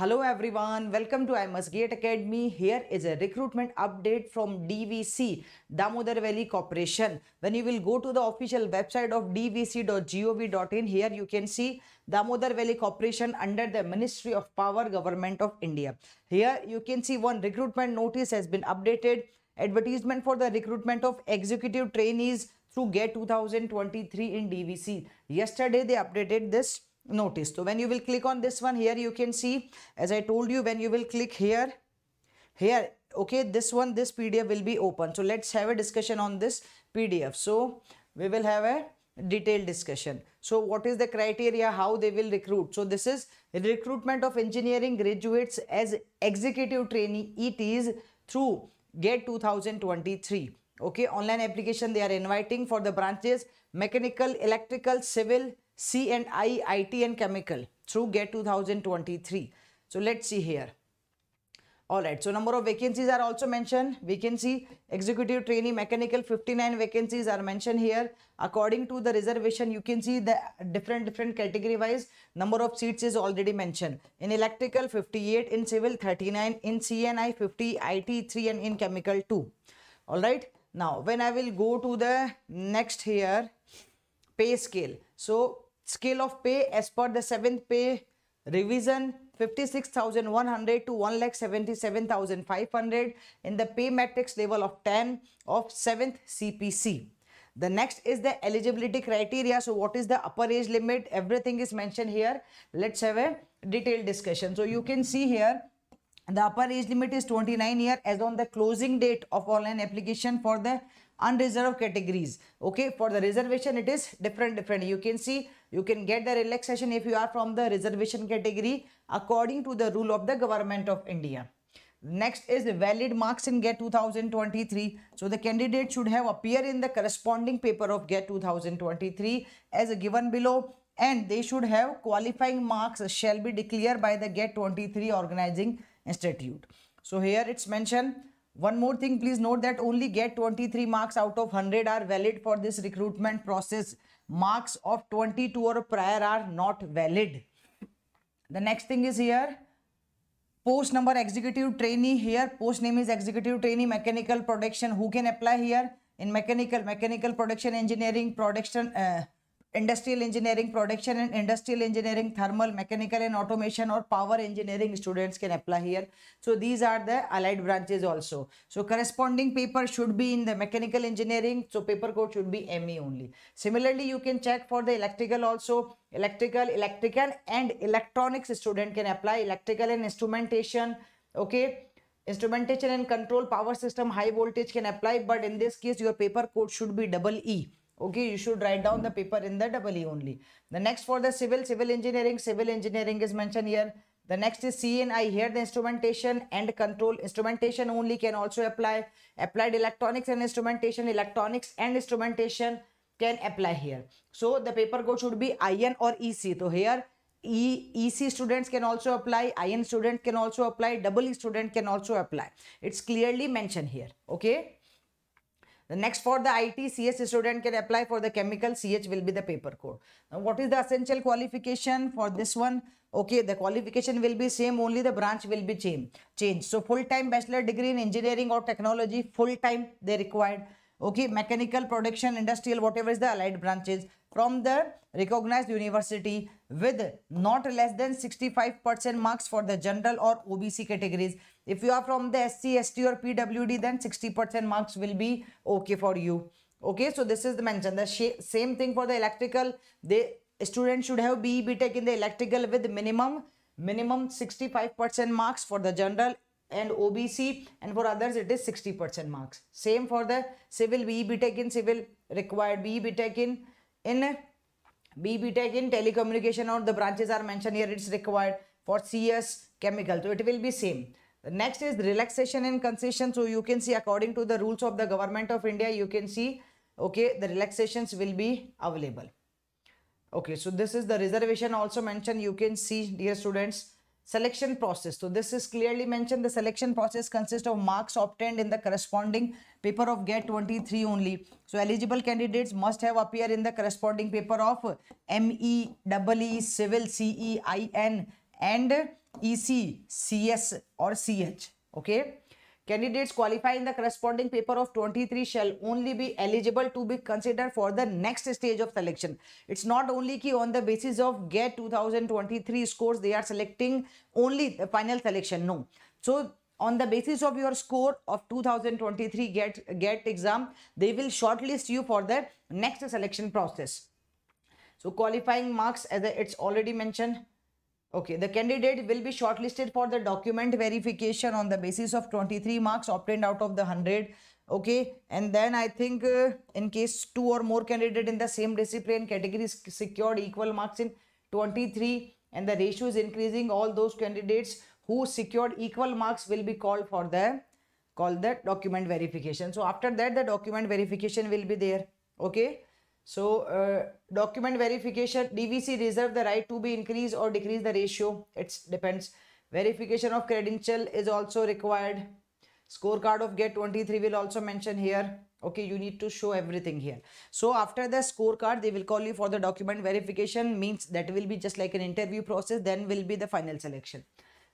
Hello everyone, welcome to MS Gate Academy. Here is a recruitment update from DVC, Damodar Valley Corporation. When you will go to the official website of dvc.gov.in, here you can see Damodar Valley Corporation under the Ministry of Power, Government of India. Here you can see one recruitment notice has been updated. Advertisement for the recruitment of executive trainees, to get 2023 in DVC. Yesterday they updated this notice. So when you will click on this one here you can see as I told you when you will click here here okay this one this PDF will be open. So let's have a discussion on this PDF. So we will have a detailed discussion. So what is the criteria, how they will recruit? So this is recruitment of engineering graduates as executive trainee ETs through GET 2023 okay online application they are inviting for the branches mechanical electrical civil c and i it and chemical through get 2023 so let's see here all right so number of vacancies are also mentioned vacancy executive trainee mechanical 59 vacancies are mentioned here according to the reservation you can see the different different category wise number of seats is already mentioned in electrical 58 in civil 39 in cni 50 it 3 and in chemical 2 all right now, when I will go to the next here, pay scale. So, scale of pay as per the 7th pay revision 56,100 to 1,77,500 in the pay matrix level of 10 of 7th CPC. The next is the eligibility criteria. So what is the upper age limit? Everything is mentioned here. Let's have a detailed discussion. So you can see here the upper age limit is 29 year as on the closing date of online application for the unreserved categories okay for the reservation it is different different you can see you can get the relaxation if you are from the reservation category according to the rule of the government of india next is the valid marks in get 2023 so the candidate should have appear in the corresponding paper of get 2023 as given below and they should have qualifying marks shall be declared by the get 23 organizing institute so here it's mentioned one more thing please note that only get 23 marks out of 100 are valid for this recruitment process marks of 22 or prior are not valid the next thing is here post number executive trainee here post name is executive trainee mechanical production who can apply here in mechanical mechanical production engineering production uh, industrial engineering production and industrial engineering thermal mechanical and automation or power engineering students can apply here so these are the allied branches also so corresponding paper should be in the mechanical engineering so paper code should be me only similarly you can check for the electrical also electrical electrical and electronics student can apply electrical and instrumentation okay instrumentation and control power system high voltage can apply but in this case your paper code should be double e Okay, you should write down the paper in the double E only. The next for the civil, civil engineering, civil engineering is mentioned here. The next is CNI. Here the instrumentation and control. Instrumentation only can also apply. Applied electronics and instrumentation. Electronics and instrumentation can apply here. So the paper code should be IN or EC. So here E, EC students can also apply, IN student can also apply, double E student can also apply. It's clearly mentioned here. Okay. The next for the IT, CS student can apply for the chemical, CH will be the paper code. Now what is the essential qualification for this one? Okay, the qualification will be same, only the branch will be change. Change. So full-time bachelor degree in engineering or technology, full-time they required okay mechanical production industrial whatever is the allied branches from the recognized university with not less than 65% marks for the general or OBC categories. If you are from the SC, ST or PWD then 60% marks will be okay for you. Okay, so this is the mention. The same thing for the electrical. The student should have BE BTEC in the electrical with minimum minimum 65% marks for the general and OBC and for others it is 60% marks. Same for the civil BE BTEC in civil required BE BTEC in in BB Tech in telecommunication or the branches are mentioned here it's required for CS chemical so it will be same the next is relaxation and concession so you can see according to the rules of the government of India you can see okay the relaxations will be available okay so this is the reservation also mentioned you can see dear students selection process. So this is clearly mentioned. The selection process consists of marks obtained in the corresponding paper of GATE 23 only. So eligible candidates must have appeared in the corresponding paper of ME, EE, Civil, CE, IN and EC, CS or CH. Okay. Candidates qualifying the corresponding paper of 23 shall only be eligible to be considered for the next stage of selection. It's not only key on the basis of get 2023 scores, they are selecting only the final selection. No. So, on the basis of your score of 2023 get get exam, they will shortlist you for the next selection process. So, qualifying marks, as it's already mentioned, Okay, the candidate will be shortlisted for the document verification on the basis of 23 marks obtained out of the 100. Okay, and then I think uh, in case two or more candidate in the same discipline category secured equal marks in 23 and the ratio is increasing, all those candidates who secured equal marks will be called for the called the document verification. So after that, the document verification will be there. Okay, so uh, document verification, DVC reserve the right to be increased or decrease the ratio. It depends. Verification of credential is also required. Scorecard of get 23 will also mention here. Okay, you need to show everything here. So after the scorecard, they will call you for the document verification means that will be just like an interview process. Then will be the final selection.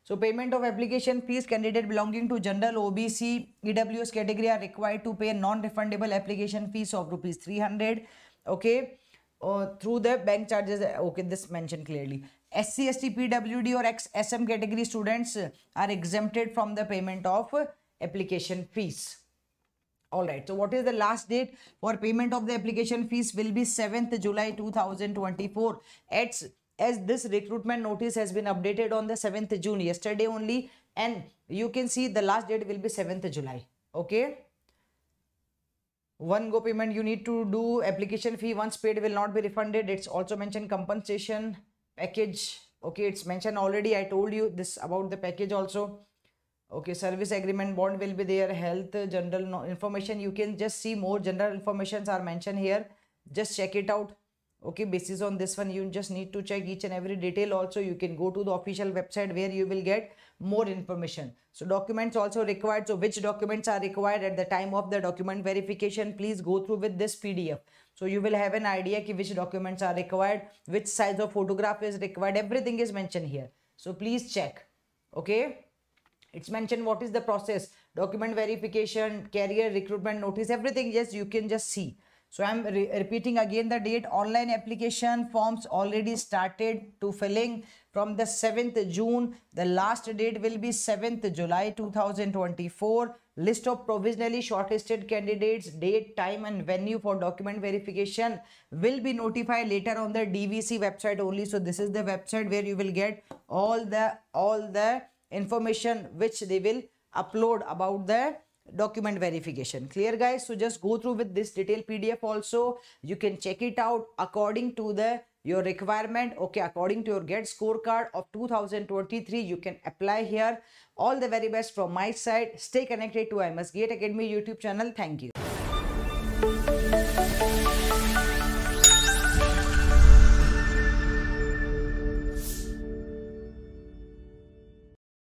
So payment of application fees candidate belonging to general OBC EWS category are required to pay non-refundable application fees of rupees 300 okay uh, through the bank charges uh, okay this mentioned clearly SC, ST, PWD or X, SM category students uh, are exempted from the payment of uh, application fees. Alright, so what is the last date for payment of the application fees will be 7th July 2024. as this recruitment notice has been updated on the 7th June yesterday only and you can see the last date will be 7th July. Okay one go payment you need to do application fee once paid will not be refunded it's also mentioned compensation package okay it's mentioned already i told you this about the package also okay service agreement bond will be there health general information you can just see more general informations are mentioned here just check it out okay basis on this one you just need to check each and every detail also you can go to the official website where you will get more information so documents also required so which documents are required at the time of the document verification please go through with this pdf so you will have an idea ki which documents are required which size of photograph is required everything is mentioned here so please check okay it's mentioned what is the process document verification career recruitment notice everything yes you can just see so I'm re repeating again the date online application forms already started to filling from the 7th June. The last date will be 7th July 2024. List of provisionally shortlisted candidates, date, time and venue for document verification will be notified later on the DVC website only. So this is the website where you will get all the all the information which they will upload about the document verification clear guys so just go through with this detailed pdf also you can check it out according to the your requirement okay according to your get scorecard of 2023 you can apply here all the very best from my side stay connected to ms gate academy youtube channel thank you